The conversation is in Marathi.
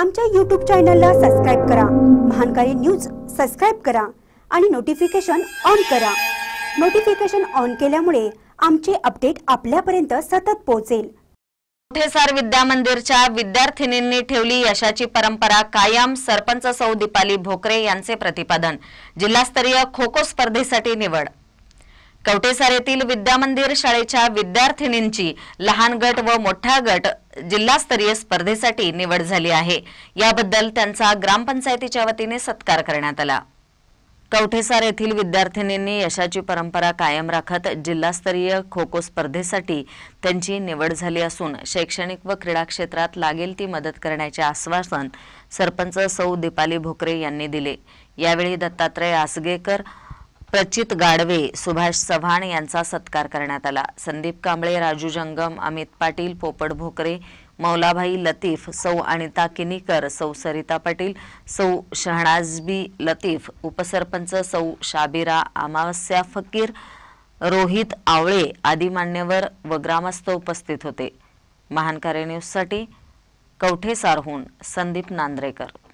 आमच्या यूट्यूब चॅनलला सबस्क्राईब करा महानकारी न्यूज सबस्क्राईब करा आणि नोटिफिकेशन ऑन करा नोटिफिकेशन ऑन केल्यामुळे आमचे अपडेट आपल्यापर्यंत सतत पोहोचेल मोठेसार विद्या मंदिरच्या विद्यार्थिनींनी ठेवली यशाची परंपरा कायम सरपंच सौ दिपाली भोकरे यांचे प्रतिपादन जिल्हास्तरीय खो खो स्पर्धेसाठी निवड कवठेसार येथील विद्यामंदिर शाळेच्या विद्यार्थिनींची लहान गट व मोठा गट जिल्हास्तरीय स्पर्धेसाठी निवड झाली आहे याबद्दल त्यांचा ग्रामपंचायतीच्या वतीने सत्कार करण्यात आला कवठेसार येथील विद्यार्थिनींनी यशाची परंपरा कायम राखत जिल्हास्तरीय खो खो स्पर्धेसाठी त्यांची निवड झाली असून शैक्षणिक व क्रीडा क्षेत्रात लागेल ती मदत करण्याचे आश्वासन सरपंच सौ दीपाली भोकरे यांनी दिले यावेळी दत्तात्रय आसगेकर प्रचित गाडवे सुभाष चव्हाण यांचा सत्कार करण्यात आला संदीप कांबळे राजू जंगम अमित पाटील पोपट भोकरे मौलाभाई लतीफ सौ अनिता किनीकर सौ सरिता पाटील सौ शहनाजबी लतीफ उपसरपंच सौ शाबिरा अमावस्या फकीर रोहित आवळे आदी मान्यवर व ग्रामस्थ उपस्थित होते महान कार्य कवठेसारहून संदीप नांद्रेकर